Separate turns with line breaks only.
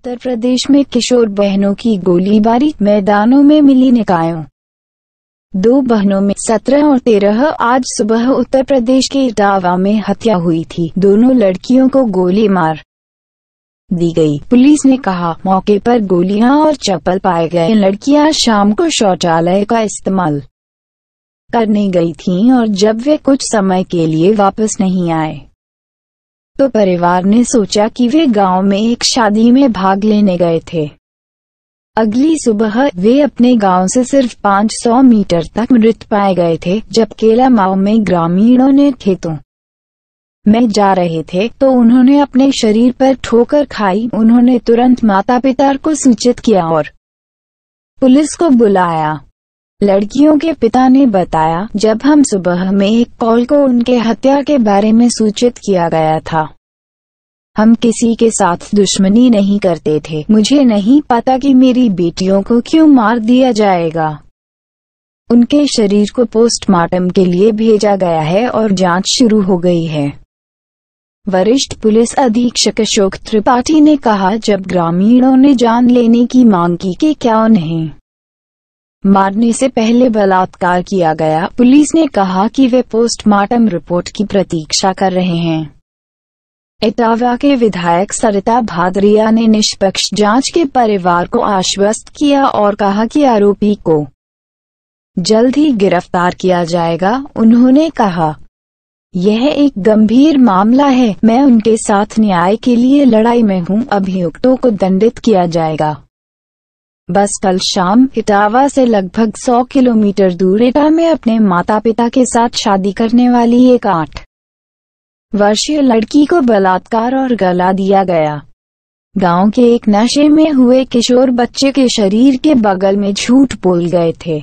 उत्तर प्रदेश में किशोर बहनों की गोलीबारी मैदानों में मिली निकायों दो बहनों में सत्रह और तेरह आज सुबह उत्तर प्रदेश के इटावा में हत्या हुई थी दोनों लड़कियों को गोली मार दी गई पुलिस ने कहा मौके पर गोलियां और चप्पल पाए गए लड़कियां शाम को शौचालय का इस्तेमाल करने गई थीं और जब वे कुछ समय के लिए वापस नहीं आए तो परिवार ने सोचा कि वे गांव में एक शादी में भाग लेने गए थे अगली सुबह वे अपने गांव से सिर्फ 500 मीटर तक मृत पाए गए थे जब केला माओ में ग्रामीणों ने खेतों में जा रहे थे तो उन्होंने अपने शरीर पर ठोकर खाई उन्होंने तुरंत माता पिता को सूचित किया और पुलिस को बुलाया लड़कियों के पिता ने बताया जब हम सुबह में एक कॉल को उनके हत्या के बारे में सूचित किया गया था हम किसी के साथ दुश्मनी नहीं करते थे मुझे नहीं पता कि मेरी बेटियों को क्यों मार दिया जाएगा उनके शरीर को पोस्टमार्टम के लिए भेजा गया है और जांच शुरू हो गई है वरिष्ठ पुलिस अधीक्षक अशोक त्रिपाठी ने कहा जब ग्रामीणों ने जान लेने की मांग की कि क्या उन्हें मारने से पहले बलात्कार किया गया पुलिस ने कहा कि वे पोस्टमार्टम रिपोर्ट की प्रतीक्षा कर रहे हैं इटावा के विधायक सरिता भादरिया ने निष्पक्ष जांच के परिवार को आश्वस्त किया और कहा कि आरोपी को जल्द ही गिरफ्तार किया जाएगा उन्होंने कहा यह एक गंभीर मामला है मैं उनके साथ न्याय के लिए लड़ाई में हूं अभियुक्तों को दंडित किया जाएगा बस कल शाम इटावा से लगभग 100 किलोमीटर दूर इटा में अपने माता पिता के साथ शादी करने वाली एक आठ वर्षीय लड़की को बलात्कार और गला दिया गया गांव के एक नशे में हुए किशोर बच्चे के शरीर के बगल में झूठ बोल गए थे